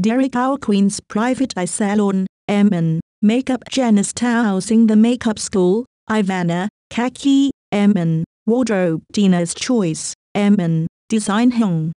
Derek Our Queen's Private Eye Salon, Emin, Makeup Janice Housing The Makeup School, Ivana, Kaki, Emin, Wardrobe Dina's Choice, Emin, Design Hong.